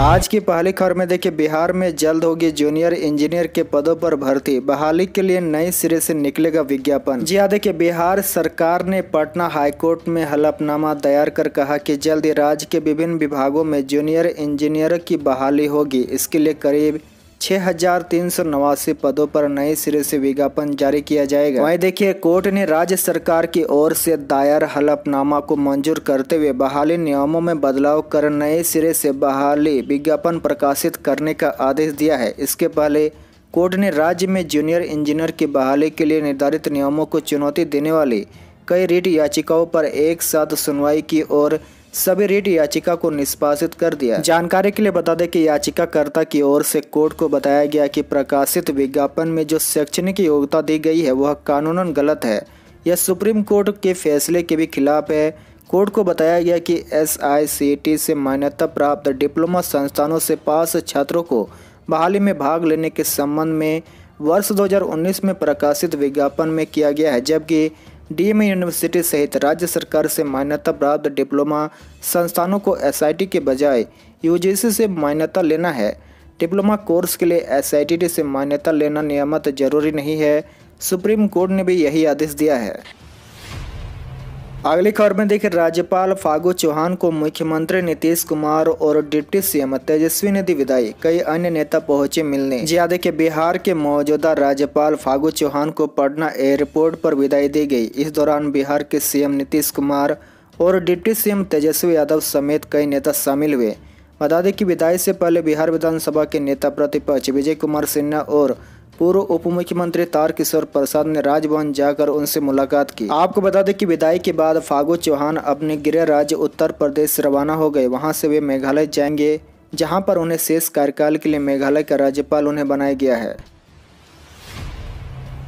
आज की पहली खबर में देखिए बिहार में जल्द होगी जूनियर इंजीनियर के पदों पर भर्ती बहाली के लिए नए सिरे से निकलेगा विज्ञापन जी हाँ देखिए बिहार सरकार ने पटना हाईकोर्ट में हलफनामा तैयार कर कहा कि जल्द राज्य के विभिन्न विभागों में जूनियर इंजीनियर की बहाली होगी इसके लिए करीब छः हजार तीन सौ नवासी पदों पर नए सिरे से विज्ञापन जारी किया जाएगा वहीं देखिए कोर्ट ने राज्य सरकार की ओर से दायर हलफनामा को मंजूर करते हुए बहाली नियमों में बदलाव कर नए सिरे से बहाली विज्ञापन प्रकाशित करने का आदेश दिया है इसके पहले कोर्ट ने राज्य में जूनियर इंजीनियर की बहाली के लिए निर्धारित नियमों को चुनौती देने वाली कई रीट याचिकाओं पर एक साथ सुनवाई की और सभी रीट याचिका को निष्पासित कर दिया जानकारी के लिए बता दें कि याचिकाकर्ता की ओर से कोर्ट को बताया गया कि प्रकाशित विज्ञापन में जो शैक्षणिक योग्यता दी गई है वह कानूनन गलत है यह सुप्रीम कोर्ट के फैसले के भी खिलाफ है कोर्ट को बताया गया कि एस से मान्यता प्राप्त डिप्लोमा संस्थानों से पास छात्रों को बहाली में भाग लेने के संबंध में वर्ष 2019 में प्रकाशित विज्ञापन में किया गया है जबकि डीएम यूनिवर्सिटी सहित राज्य सरकार से मान्यता प्राप्त डिप्लोमा संस्थानों को एसआईटी के बजाय यूजीसी से मान्यता लेना है डिप्लोमा कोर्स के लिए एसआईटी से मान्यता लेना नियमित जरूरी नहीं है सुप्रीम कोर्ट ने भी यही आदेश दिया है अगली खबर में देखिए राज्यपाल फागू चौहान को मुख्यमंत्री नीतीश कुमार और डिप्टी सीएम तेजस्वी ने दी विदाई कई अन्य नेता पहुंचे मिलने ज्यादा के बिहार के मौजूदा राज्यपाल फागू चौहान को पटना एयरपोर्ट पर विदाई दी गई इस दौरान बिहार के सीएम नीतीश कुमार और डिप्टी सीएम तेजस्वी यादव समेत कई नेता शामिल हुए बता दें कि विदाई से पहले बिहार विधानसभा के नेता प्रतिपक्ष विजय कुमार सिन्हा और पूर्व उप मुख्यमंत्री तारकिशोर प्रसाद ने राजभवन जाकर उनसे मुलाकात की आपको बता दें कि विदाई के बाद फागू चौहान अपने गृह राज्य उत्तर प्रदेश रवाना हो गए वहां से वे मेघालय जाएंगे जहां पर उन्हें शेष कार्यकाल के लिए मेघालय का राज्यपाल उन्हें बनाया गया है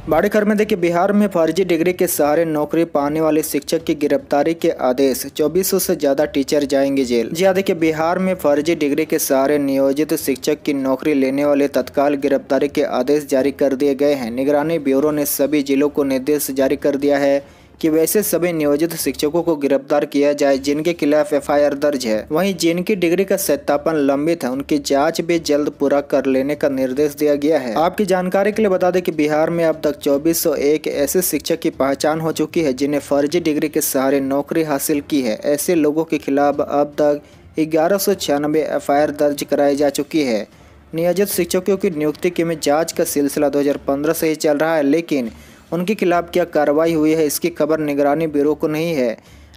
बड़े खबर में देखिए बिहार में फर्जी डिग्री के सहारे नौकरी पाने वाले शिक्षक की गिरफ्तारी के आदेश 2400 से ज्यादा टीचर जाएंगे जेल जी हाँ देखिये बिहार में फर्जी डिग्री के सहारे नियोजित शिक्षक की नौकरी लेने वाले तत्काल गिरफ्तारी के आदेश जारी कर दिए गए हैं निगरानी ब्यूरो ने सभी जिलों को निर्देश जारी कर दिया है कि वैसे सभी नियोजित शिक्षकों को गिरफ्तार किया जाए जिनके खिलाफ एफ दर्ज है वहीं जिनकी डिग्री का सत्यापन लंबित है उनकी जाँच भी जल्द पूरा कर लेने का निर्देश दिया गया है आपकी जानकारी के लिए बता दें कि बिहार में अब तक चौबीस ऐसे शिक्षक की पहचान हो चुकी है जिन्हें फर्जी डिग्री के सहारे नौकरी हासिल की है ऐसे लोगों के खिलाफ अब तक ग्यारह सौ छियानबे एफ दर्ज कराई जा चुकी है नियोजित शिक्षकों की नियुक्ति के में जांच का सिलसिला 2015 से ही चल रहा है लेकिन उनके खिलाफ क्या कार्रवाई हुई है इसकी खबर निगरानी ब्यूरो को नहीं है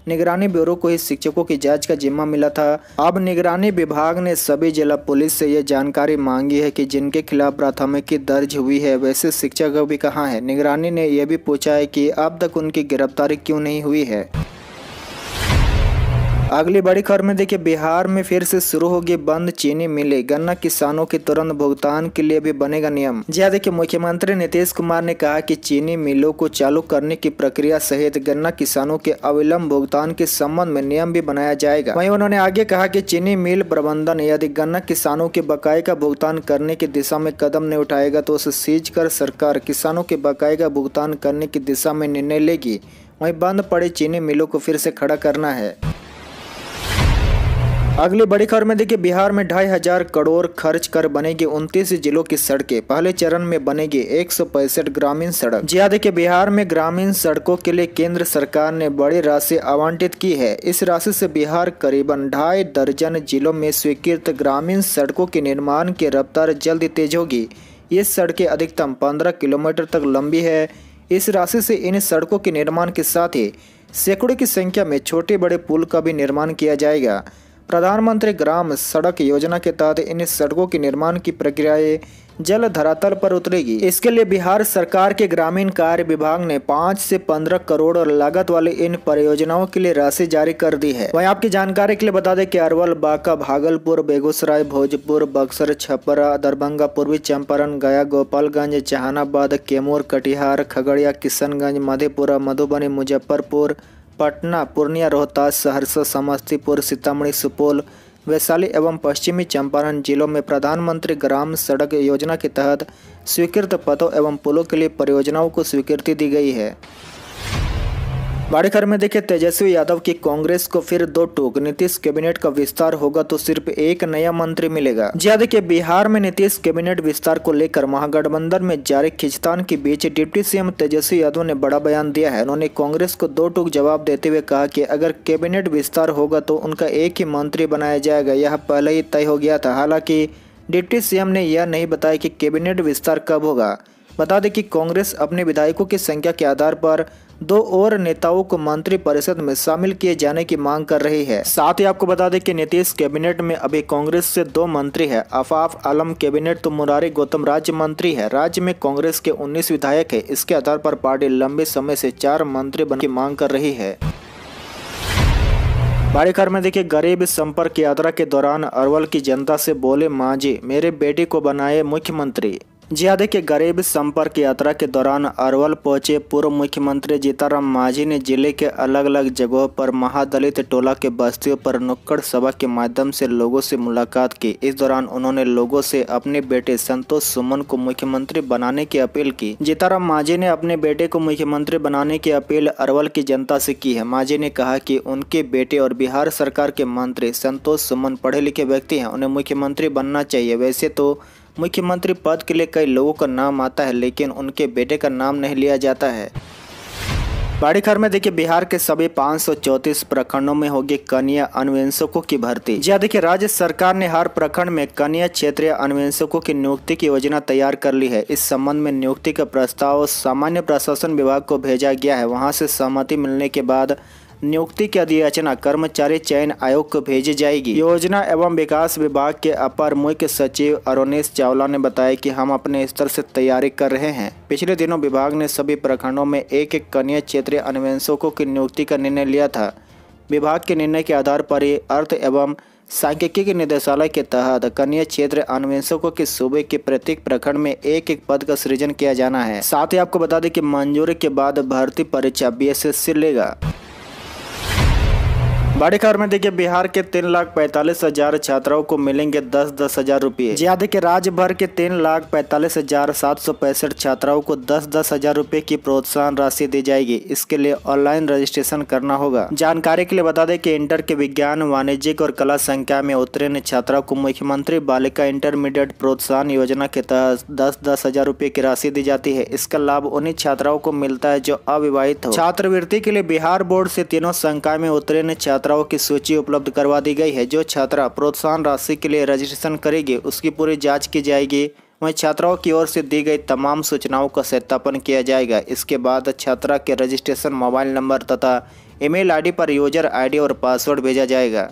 निगरानी ब्यूरो को ही शिक्षकों की जांच का जिम्मा मिला था अब निगरानी विभाग ने सभी जिला पुलिस से यह जानकारी मांगी है कि जिनके खिलाफ प्राथमिकी दर्ज हुई है वैसे शिक्षक भी कहाँ है निगरानी ने यह भी पूछा है कि अब तक उनकी गिरफ्तारी क्यों नहीं हुई है अगली बड़ी खबर में देखिए बिहार में फिर से शुरू होगी बंद चीनी मिले गन्ना किसानों के तुरंत भुगतान के लिए भी बनेगा नियम जहाँ देखिए मुख्यमंत्री नीतीश कुमार ने कहा कि चीनी मिलों को चालू करने की प्रक्रिया सहित गन्ना किसानों के अविलंब भुगतान के संबंध में नियम भी बनाया जाएगा वही उन्होंने आगे कहा की चीनी मिल प्रबंधन यदि गन्ना किसानों के बकाए का भुगतान करने की दिशा में कदम नहीं उठाएगा तो उसे सीज कर सरकार किसानों के बकाए का भुगतान करने की दिशा में निर्णय लेगी वहीं बंद पड़े चीनी मिलों को फिर से खड़ा करना है अगली बड़ी खबर में देखिए बिहार में ढाई हजार करोड़ खर्च कर बनेगी उनतीस जिलों की सड़कें पहले चरण में बनेगी एक ग्रामीण सड़क जी हाँ देखिये बिहार में ग्रामीण सड़कों के लिए केंद्र सरकार ने बड़ी राशि आवंटित की है इस राशि से बिहार करीबन ढाई दर्जन जिलों में स्वीकृत ग्रामीण सड़कों के निर्माण की रफ्तार जल्द तेज होगी ये सड़कें अधिकतम पंद्रह किलोमीटर तक लंबी है इस राशि से इन सड़कों के निर्माण के साथ ही सैकड़ों की संख्या में छोटे बड़े पुल का भी निर्माण किया जाएगा प्रधानमंत्री ग्राम सड़क योजना के तहत इन सड़कों के निर्माण की प्रक्रियाएं जल धरातल पर उतरेगी इसके लिए बिहार सरकार के ग्रामीण कार्य विभाग ने पाँच से पंद्रह करोड़ लागत वाले इन परियोजनाओं के लिए राशि जारी कर दी है वहीं आपकी जानकारी के लिए बता दें कि अरवल बांका भागलपुर बेगूसराय भोजपुर बक्सर छपरा दरभंगा पूर्वी चंपारण गया गोपालगंज जहानाबाद कैमूर कटिहार खगड़िया किशनगंज मधेपुरा मधुबनी मुजफ्फरपुर पटना पूर्णिया रोहतास सहरसा समस्तीपुर सीतामढ़ी सुपौल वैशाली एवं पश्चिमी चंपारण जिलों में प्रधानमंत्री ग्राम सड़क योजना के तहत स्वीकृत पदों एवं पुलों के लिए परियोजनाओं को स्वीकृति दी गई है खबर में देखिए तेजस्वी यादव की कांग्रेस को फिर दो टूक नीतीश कैबिनेट का विस्तार होगा तो सिर्फ एक नया मंत्री मिलेगा ज्यादा के बिहार में नीतीश कैबिनेट विस्तार को लेकर महागठबंधन में जारी खिंचतान के बीच डिप्टी सीएम तेजस्वी यादव ने बड़ा बयान दिया है उन्होंने कांग्रेस को दो टूक जवाब देते हुए कहा की अगर कैबिनेट विस्तार होगा तो उनका एक ही मंत्री बनाया जाएगा यह पहले ही तय हो गया था हालांकि डिप्टी सीएम ने यह नहीं बताया की कैबिनेट विस्तार कब होगा बता दें कि कांग्रेस अपने विधायकों की संख्या के आधार पर दो और नेताओं को मंत्री परिषद में शामिल किए जाने की मांग कर रही है साथ ही आपको बता दें कि नीतीश कैबिनेट में अभी कांग्रेस से दो मंत्री है आफाफ आलम कैबिनेट तो मुरारी गौतम राज्य मंत्री है राज्य में कांग्रेस के 19 विधायक है इसके आधार पर पार्टी लंबे समय से चार मंत्री बनने की मांग कर रही है बाड़ीघर में देखिए गरीब संपर्क यात्रा के दौरान अरवल की जनता से बोले मांझी मेरे बेटे को बनाए मुख्यमंत्री जिया के गरीब संपर्क यात्रा के दौरान अरवल पहुंचे पूर्व मुख्यमंत्री जीताराम मांझी ने जिले के अलग अलग जगहों पर महादलित टोला के बस्तियों पर नुक्कड़ सभा के माध्यम से लोगों से मुलाकात की इस दौरान उन्होंने लोगों से अपने बेटे संतोष सुमन को मुख्यमंत्री बनाने की अपील की जीताराम मांझी ने अपने बेटे को मुख्यमंत्री बनाने की अपील अरवल की जनता से की है मांझी ने कहा की उनके बेटे और बिहार सरकार के मंत्री संतोष सुमन पढ़े लिखे व्यक्ति है उन्हें मुख्यमंत्री बनना चाहिए वैसे तो मुख्यमंत्री पद के लिए कई लोगों का नाम आता है लेकिन उनके बेटे का नाम नहीं लिया जाता है बाड़ीखर में देखिए बिहार के सभी पाँच प्रखंडों में होगी कन्या अन्वेषकों की भर्ती यह हाँ, देखिए राज्य सरकार ने हर प्रखंड में कन्या क्षेत्रीय अन्वेषकों की नियुक्ति की योजना तैयार कर ली है इस संबंध में नियुक्ति का प्रस्ताव सामान्य प्रशासन विभाग को भेजा गया है वहां से सहमति मिलने के बाद नियुक्ति की अधियाचना कर्मचारी चयन आयोग को भेजी जाएगी योजना एवं विकास विभाग के अपर मुख्य सचिव अरुणेश चावला ने बताया कि हम अपने स्तर से तैयारी कर रहे हैं पिछले दिनों विभाग ने सभी प्रखंडों में एक एक कन्या क्षेत्रीय अन्वेषकों की नियुक्ति का निर्णय लिया था विभाग के निर्णय के आधार पर ही अर्थ एवं सांख्यिकी निदेशालय के तहत कन्या क्षेत्र अन्वेषकों के सूबे के प्रत्येक प्रखंड में एक एक पद का सृजन किया जाना है साथ ही आपको बता दें कि मंजूरी के बाद भर्ती परीक्षा बी लेगा बड़ी खबर में देखिए बिहार के तीन लाख पैंतालीस हजार छात्राओं को मिलेंगे दस दस हजार रूपए जी देखिए राज्य भर के तीन लाख पैंतालीस हजार सात सौ पैंसठ छात्राओं को दस दस हजार रूपए की प्रोत्साहन राशि दी जाएगी इसके लिए ऑनलाइन रजिस्ट्रेशन करना होगा जानकारी के लिए बता दें कि इंटर के विज्ञान वाणिज्यिक और कला संख्या में उत्तीर्ण छात्राओं को मुख्यमंत्री बालिका इंटरमीडिएट प्रोत्साहन योजना के तहत दस दस हजार रूपए की राशि दी जाती है इसका लाभ उन्हीं छात्राओं को मिलता है जो अविवाहित हो छात्रवृत्ति के लिए बिहार बोर्ड से तीनों संख्या में उत्तीर्ण छात्र छात्राओं की सूची उपलब्ध करवा दी गई है जो छात्रा प्रोत्साहन राशि के लिए रजिस्ट्रेशन करेगी उसकी पूरी जाँच की जाएगी वहीं छात्राओं की ओर से दी गई तमाम सूचनाओं का सत्यापन किया जाएगा इसके बाद छात्रा के रजिस्ट्रेशन मोबाइल नंबर तथा ईमेल आईडी पर यूजर आईडी और पासवर्ड भेजा जाएगा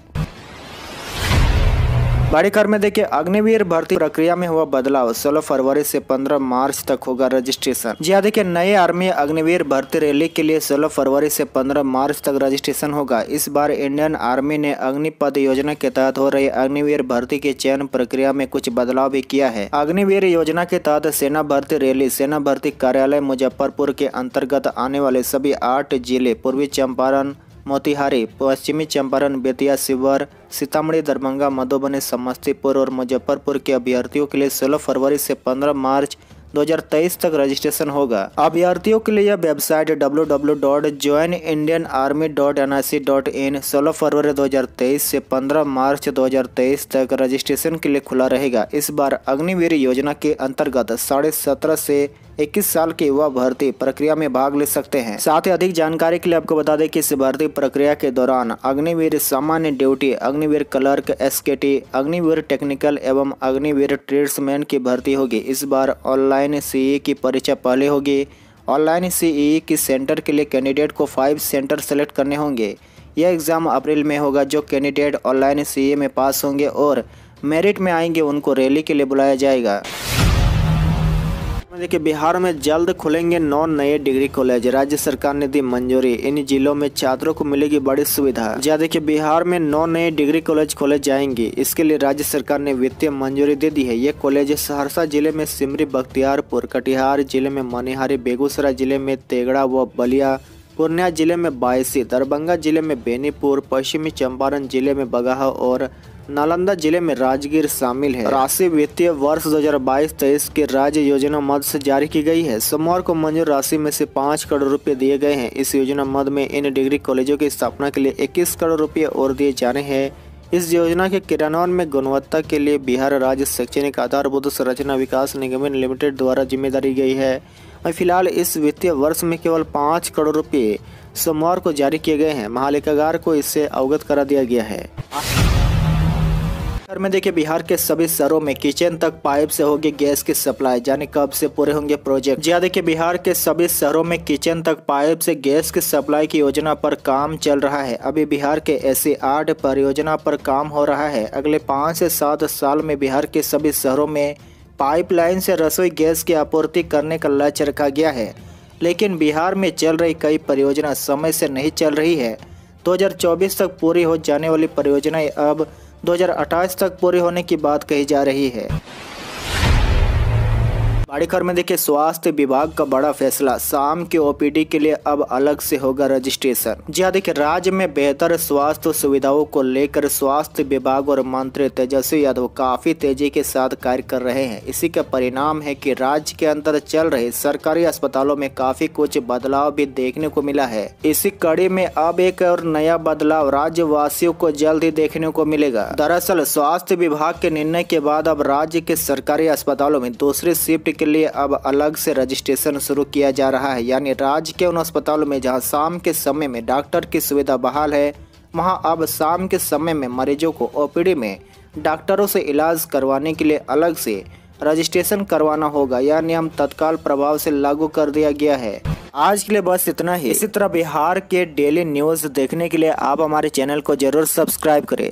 बड़े कर में देखिए अग्निवीर भर्ती प्रक्रिया में हुआ बदलाव 16 फरवरी से 15 मार्च तक होगा रजिस्ट्रेशन जी हाँ देखिए नए आर्मी अग्निवीर भर्ती रैली के लिए 16 फरवरी से 15 मार्च तक रजिस्ट्रेशन होगा इस बार इंडियन आर्मी ने अग्निपद योजना के तहत हो रही अग्निवीर भर्ती के चयन प्रक्रिया में कुछ बदलाव भी किया है अग्निवीर योजना के तहत सेना भर्ती रैली सेना भर्ती कार्यालय मुजफ्फरपुर के अंतर्गत आने वाले सभी आठ जिले पूर्वी चंपारण मोतिहारी पश्चिमी चंपारण बेतिया शिवर सीतामढ़ी दरभंगा मधुबनी समस्तीपुर और मुजफ्फरपुर के अभ्यर्थियों के लिए सोलह फरवरी से पंद्रह मार्च 2023 तक रजिस्ट्रेशन होगा अभ्यर्थियों के लिए website W W dot join Indian army dot N I C dot in सोलह फरवरी 2023 से 15 मार्च 2023 तक रजिस्ट्रेशन के लिए खुला रहेगा इस बार अग्निवीर योजना के अंतर्गत साढ़े सत्रह से इक्कीस साल के युवा भर्ती प्रक्रिया में भाग ले सकते हैं साथ ही अधिक जानकारी के लिए आपको बता दें कि इस भर्ती प्रक्रिया के दौरान अग्निवीर सामान्य duty Agniveer clerk SKT Agniveer technical एवं अग्निवीर ट्रेड्समैन की भर्ती होगी इस बार ऑनलाइन सीई की परीक्षा पहले होगी ऑनलाइन सीई की सेंटर के लिए कैंडिडेट को फाइव सेंटर सेलेक्ट करने होंगे यह एग्ज़ाम अप्रैल में होगा जो कैंडिडेट ऑनलाइन सी में पास होंगे और मेरिट में आएंगे उनको रैली के लिए बुलाया जाएगा देखिए बिहार में जल्द खुलेंगे नौ नए डिग्री कॉलेज राज्य सरकार ने दी मंजूरी इन जिलों में छात्रों को मिलेगी बड़ी सुविधा ज्यादा देखिए बिहार में नौ नए डिग्री कॉलेज खोले जाएंगे इसके लिए राज्य सरकार ने वित्तीय मंजूरी दे दी है ये कॉलेज सहरसा जिले में सिमरी बख्तियारपुर कटिहार जिले में मनिहारी बेगूसराय जिले में तेगड़ा व बलिया पूर्णिया जिले में बायसी दरभंगा जिले में बेनीपुर पश्चिमी चंपारण जिले में बगाहा और नालंदा जिले में राजगीर शामिल है राशि वित्तीय वर्ष 2022-23 के राज्य योजना मद से जारी की गई है सोमवार को मंजूर राशि में से पाँच करोड़ रुपए दिए गए हैं इस योजना मद में इन डिग्री कॉलेजों की स्थापना के लिए 21 करोड़ रुपए और दिए जाने हैं इस योजना के क्रियान्वयन में गुणवत्ता के लिए बिहार राज्य शैक्षणिक आधारभूत संरचना विकास निगम लिमिटेड द्वारा जिम्मेदारी गई है और फिलहाल इस वित्तीय वर्ष में केवल पाँच करोड़ रुपये सोमवार को जारी किए गए हैं महालेखागार को इससे अवगत करा दिया गया है बिहार में देखिए बिहार के सभी शहरों में किचन तक पाइप से होगी गैस की सप्लाई यानी कब से पूरे होंगे प्रोजेक्ट जी हाँ, देखिए बिहार के सभी शहरों में किचन तक पाइप से गैस की सप्लाई की योजना पर काम चल रहा है अभी बिहार के ऐसी आठ परियोजना पर काम हो रहा है अगले पाँच से सात साल में बिहार के सभी शहरों में पाइपलाइन से रसोई गैस की आपूर्ति करने का लक्ष्य रखा गया है लेकिन बिहार में चल रही कई परियोजना समय से नहीं चल रही है 2024 तक पूरी हो जाने वाली परियोजनाएं अब 2028 तक पूरी होने की बात कही जा रही है बाड़ीखर में देखिए स्वास्थ्य विभाग का बड़ा फैसला शाम के ओपीडी के लिए अब अलग से होगा रजिस्ट्रेशन जी हाँ देखिए राज्य में बेहतर स्वास्थ्य सुविधाओं को लेकर स्वास्थ्य विभाग और मंत्री तेजस्वी यादव काफी तेजी के साथ कार्य कर रहे हैं इसी का परिणाम है कि राज्य के अंदर चल रहे सरकारी अस्पतालों में काफी कुछ बदलाव भी देखने को मिला है इसी कड़ी में अब एक और नया बदलाव राज्यवासियों को जल्द ही देखने को मिलेगा दरअसल स्वास्थ्य विभाग के निर्णय के बाद अब राज्य के सरकारी अस्पतालों में दूसरी शिफ्ट के लिए अब अलग से रजिस्ट्रेशन शुरू किया जा रहा है यानी राज्य के उन अस्पतालों में जहां शाम के समय में डॉक्टर की सुविधा बहाल है वहां अब शाम के समय में मरीजों को ओपीडी में डॉक्टरों से इलाज करवाने के लिए अलग से रजिस्ट्रेशन करवाना होगा यह नियम तत्काल प्रभाव से लागू कर दिया गया है आज के लिए बस इतना ही इसी तरह बिहार के डेली न्यूज़ देखने के लिए आप हमारे चैनल को जरूर सब्सक्राइब करें